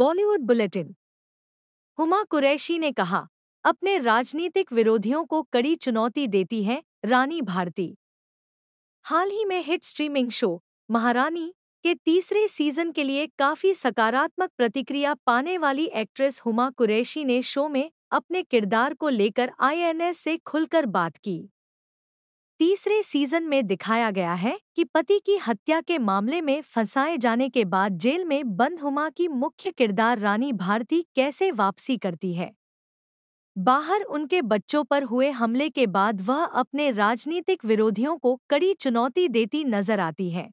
Bollywood bulletin Huma Qureshi ने कहा अपने राजनीतिक विरोधियों को कड़ी चुनौती देती हैं रानी भारती हाल ही में हिट स्ट्रीमिंग शो महारानी के तीसरे सीजन के लिए काफी सकारात्मक प्रतिक्रिया पाने वाली एक्ट्रेस हुमा कुरैशी ने शो में अपने किरदार को लेकर आईएनएस से खुलकर बात की तीसरे सीजन में दिखाया गया है कि पति की हत्या के मामले में फंसाए जाने के बाद जेल में बंद हुमा की मुख्य किरदार रानी भारती कैसे वापसी करती है बाहर उनके बच्चों पर हुए हमले के बाद वह अपने राजनीतिक विरोधियों को कड़ी चुनौती देती नजर आती है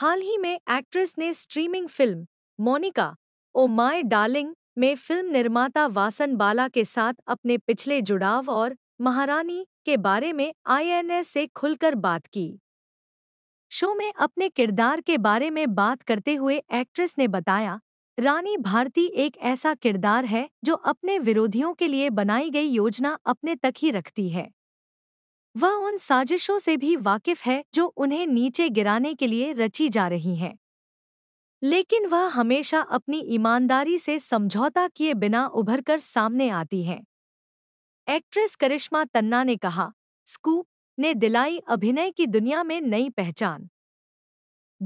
हाल ही में एक्ट्रेस ने streaming film Monica O my darling में फिल्म निर्माता वासन बाला के साथ अपने पिछले जुड़ाव और महारानी के बारे में आईएनएस से खुलकर बात की शो में अपने किरदार के बारे में बात करते हुए एक्ट्रेस ने बताया रानी भारती एक ऐसा किरदार है जो अपने विरोधियों के लिए बनाई गई योजना अपने तक ही रखती है वह उन साजिशों से भी वाकिफ है जो उन्हें नीचे गिराने के लिए रची जा रही हैं लेकिन वह हमेशा अपनी ईमानदारी से समझौता किए बिना उभरकर सामने आती हैं एक्ट्रेस करिश्मा तन्ना ने कहा स्कूप ने दिलाई अभिनय की दुनिया में नई पहचान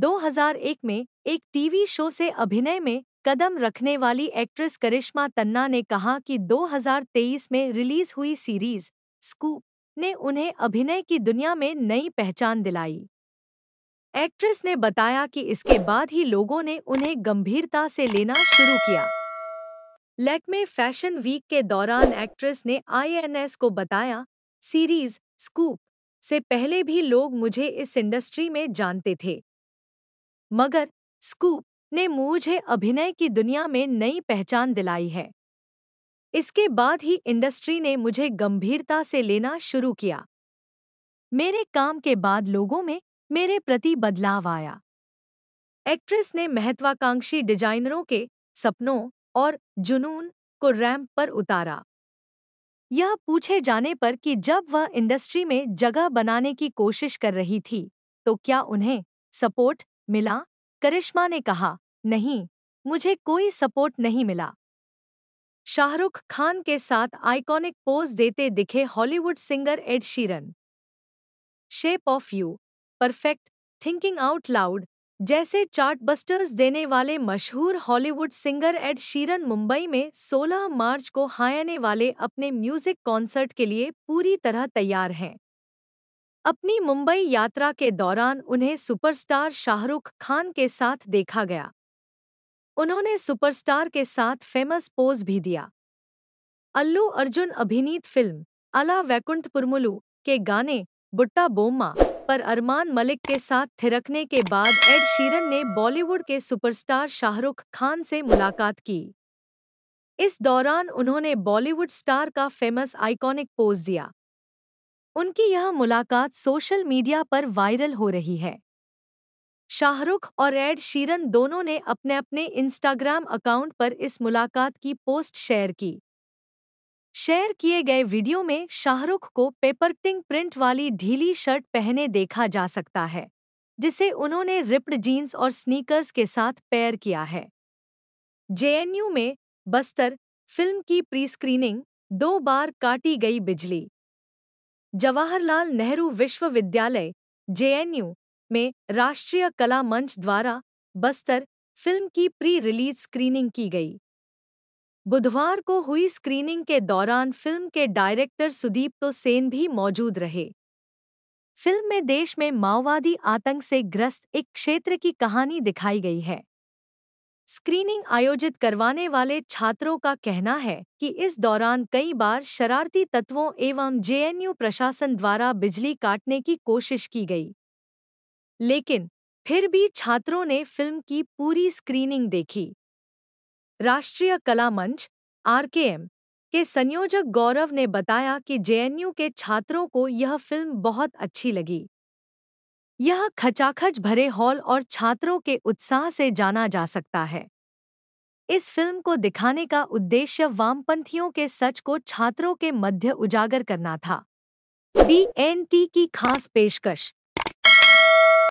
2001 में एक टीवी शो से अभिनय में कदम रखने वाली एक्ट्रेस करिश्मा तन्ना ने कहा कि 2023 में रिलीज हुई सीरीज स्कूप ने उन्हें अभिनय की दुनिया में नई पहचान दिलाई एक्ट्रेस ने बताया कि इसके बाद ही लोगों ने उन्हें गंभीरता से लेना शुरू किया लैकमे फैशन वीक के दौरान एक्ट्रेस ने आईएनएस को बताया सीरीज स्कूप से पहले भी लोग मुझे इस इंडस्ट्री में जानते थे मगर स्कूप ने मुझे अभिनय की दुनिया में नई पहचान दिलाई है इसके बाद ही इंडस्ट्री ने मुझे गंभीरता से लेना शुरू किया मेरे काम के बाद लोगों में मेरे प्रति बदलाव आया एक्ट्रेस ने महत्वाकांक्षी डिजाइनरों के सपनों और जुनून को रैंप पर उतारा यह पूछे जाने पर कि जब वह इंडस्ट्री में जगह बनाने की कोशिश कर रही थी तो क्या उन्हें सपोर्ट मिला करिश्मा ने कहा नहीं मुझे कोई सपोर्ट नहीं मिला शाहरुख खान के साथ आइकॉनिक पोज देते दिखे Hollywood singer Ed Sheeran shape of you perfect thinking out loud जैसे चार्टबस्टर्स देने वाले मशहूर Hollywood singer Ed Sheeran Mumbai में 16 मार्च को हायाने वाले अपने म्यूजिक कॉन्सर्ट के लिए पूरी तरह तैयार हैं अपनी मुंबई यात्रा के दौरान उन्हें सुपरस्टार शाहरुख खान के साथ देखा गया उन्होंने सुपरस्टार के साथ फेमस पोज भी दिया अल्लू अर्जुन अभिनीत फिल्म अला वैकुंठ पुरमुलु के गाने बुट्टा बोम्मा पर अरमान मलिक के साथ थिरकने के बाद एड शीरन ने बॉलीवुड के सुपरस्टार शाहरुख खान से मुलाकात की इस दौरान उन्होंने बॉलीवुड स्टार का फेमस आइकॉनिक पोज दिया उनकी यह मुलाकात सोशल मीडिया पर वायरल हो रही है शाहरुख और एड शीरन दोनों ने अपने अपने इंस्टाग्राम अकाउंट पर इस मुलाकात की पोस्ट शेयर की शेयर किए गए वीडियो में शाहरुख को पेपरटिंग प्रिंट वाली ढीली शर्ट पहने देखा जा सकता है जिसे उन्होंने रिप्ड जीन्स और स्नीकर्स के साथ पेयर किया है जेएनयू में बस्तर फिल्म की प्री स्क्रीनिंग दो बार काटी गई बिजली जवाहरलाल नेहरू विश्वविद्यालय जेएनयू में राष्ट्रीय कला मंच द्वारा बस्तर फिल्म की प्री रिलीज स्क्रीनिंग की गई बुधवार को हुई स्क्रीनिंग के दौरान फिल्म के डायरेक्टर सुदीप तो सेन भी मौजूद रहे फिल्म में देश में माओवादी आतंक से ग्रस्त एक क्षेत्र की कहानी दिखाई गई है स्क्रीनिंग आयोजित करवाने वाले छात्रों का कहना है कि इस दौरान कई बार शरारती तत्वों एवं जेएनयू प्रशासन द्वारा बिजली काटने की कोशिश की गई लेकिन फिर भी छात्रों ने फिल्म की पूरी स्क्रीनिंग देखी राष्ट्रीय कला मंच आरकेएम के संयोजक गौरव ने बताया कि जेएनयू के छात्रों को यह फिल्म बहुत अच्छी लगी यह खचाखच भरे हॉल और छात्रों के उत्साह से जाना जा सकता है इस फिल्म को दिखाने का उद्देश्य वामपंथियों के सच को छात्रों के मध्य उजागर करना था डी एन टी की खास पेशकश